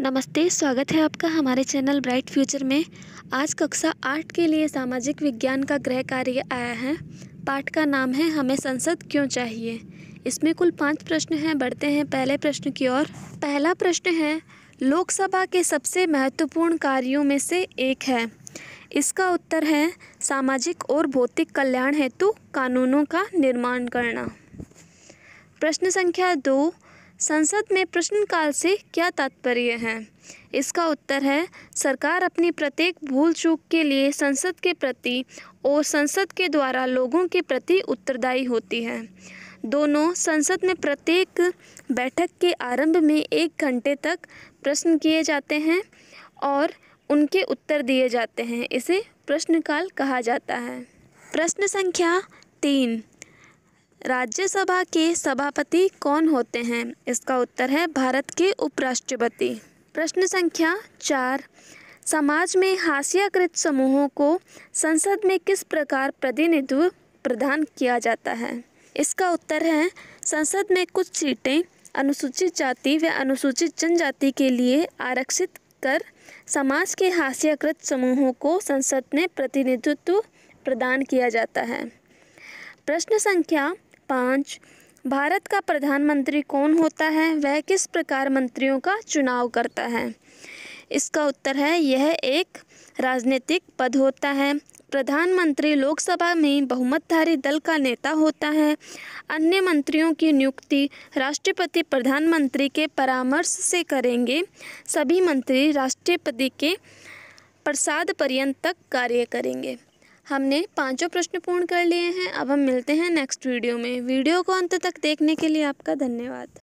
नमस्ते स्वागत है आपका हमारे चैनल ब्राइट फ्यूचर में आज कक्षा आठ के लिए सामाजिक विज्ञान का गृह कार्य आया है पाठ का नाम है हमें संसद क्यों चाहिए इसमें कुल पांच प्रश्न हैं बढ़ते हैं पहले प्रश्न की ओर पहला प्रश्न है लोकसभा के सबसे महत्वपूर्ण कार्यों में से एक है इसका उत्तर है सामाजिक और भौतिक कल्याण हेतु कानूनों का निर्माण करना प्रश्न संख्या दो संसद में प्रश्नकाल से क्या तात्पर्य है इसका उत्तर है सरकार अपनी प्रत्येक भूल चूक के लिए संसद के प्रति और संसद के द्वारा लोगों के प्रति उत्तरदायी होती है दोनों संसद में प्रत्येक बैठक के आरंभ में एक घंटे तक प्रश्न किए जाते हैं और उनके उत्तर दिए जाते हैं इसे प्रश्नकाल कहा जाता है प्रश्न संख्या तीन राज्यसभा के सभापति कौन होते हैं इसका उत्तर है भारत के उपराष्ट्रपति प्रश्न संख्या चार समाज में हास्याकृत समूहों को संसद में किस प्रकार प्रतिनिधित्व प्रदान किया जाता है इसका उत्तर है संसद में कुछ सीटें अनुसूचित जाति व अनुसूचित जनजाति के लिए आरक्षित कर समाज के हास्यकृत समूहों को संसद में प्रतिनिधित्व प्रदान किया जाता है प्रश्न संख्या पाँच भारत का प्रधानमंत्री कौन होता है वह किस प्रकार मंत्रियों का चुनाव करता है इसका उत्तर है यह एक राजनीतिक पद होता है प्रधानमंत्री लोकसभा में बहुमतधारी दल का नेता होता है अन्य मंत्रियों की नियुक्ति राष्ट्रपति प्रधानमंत्री के परामर्श से करेंगे सभी मंत्री राष्ट्रपति के प्रसाद पर्यंत तक कार्य करेंगे हमने पांचों प्रश्न पूर्ण कर लिए हैं अब हम मिलते हैं नेक्स्ट वीडियो में वीडियो को अंत तक देखने के लिए आपका धन्यवाद